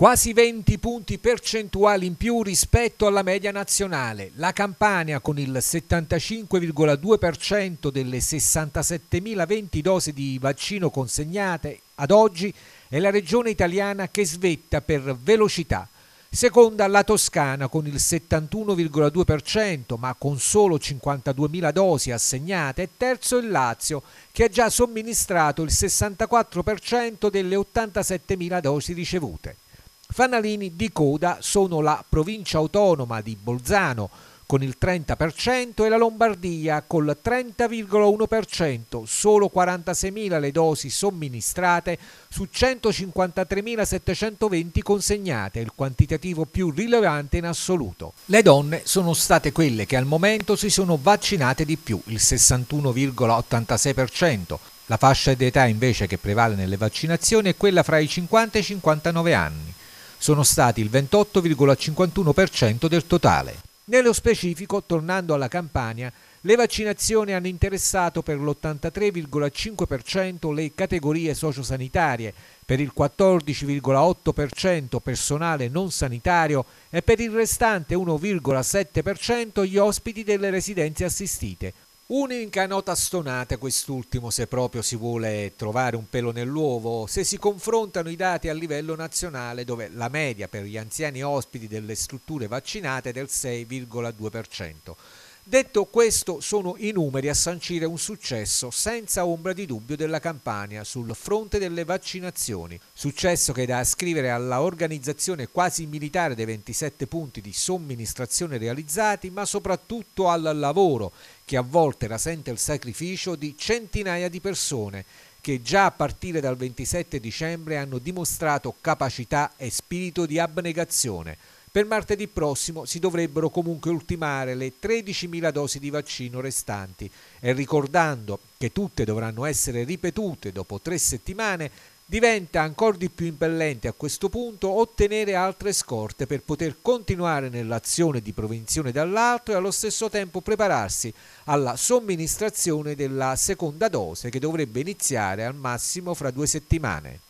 Quasi 20 punti percentuali in più rispetto alla media nazionale. La Campania con il 75,2% delle 67.020 dosi di vaccino consegnate ad oggi è la regione italiana che svetta per velocità. Seconda la Toscana con il 71,2% ma con solo 52.000 dosi assegnate e terzo il Lazio che ha già somministrato il 64% delle 87.000 dosi ricevute. Fanalini di coda sono la provincia autonoma di Bolzano con il 30% e la Lombardia col 30,1%, solo 46.000 le dosi somministrate su 153.720 consegnate, il quantitativo più rilevante in assoluto. Le donne sono state quelle che al momento si sono vaccinate di più, il 61,86%. La fascia d'età invece che prevale nelle vaccinazioni è quella fra i 50 e i 59 anni sono stati il 28,51% del totale. Nello specifico, tornando alla Campania, le vaccinazioni hanno interessato per l'83,5% le categorie sociosanitarie, per il 14,8% personale non sanitario e per il restante 1,7% gli ospiti delle residenze assistite, Unica nota stonata quest'ultimo se proprio si vuole trovare un pelo nell'uovo, se si confrontano i dati a livello nazionale dove la media per gli anziani ospiti delle strutture vaccinate è del 6,2%. Detto questo, sono i numeri a sancire un successo senza ombra di dubbio della Campania sul fronte delle vaccinazioni. Successo che è da ascrivere alla organizzazione quasi militare dei 27 punti di somministrazione realizzati, ma soprattutto al lavoro che a volte rasente il sacrificio di centinaia di persone che già a partire dal 27 dicembre hanno dimostrato capacità e spirito di abnegazione per martedì prossimo si dovrebbero comunque ultimare le 13.000 dosi di vaccino restanti e ricordando che tutte dovranno essere ripetute dopo tre settimane, diventa ancora di più impellente a questo punto ottenere altre scorte per poter continuare nell'azione di prevenzione dall'alto e allo stesso tempo prepararsi alla somministrazione della seconda dose che dovrebbe iniziare al massimo fra due settimane.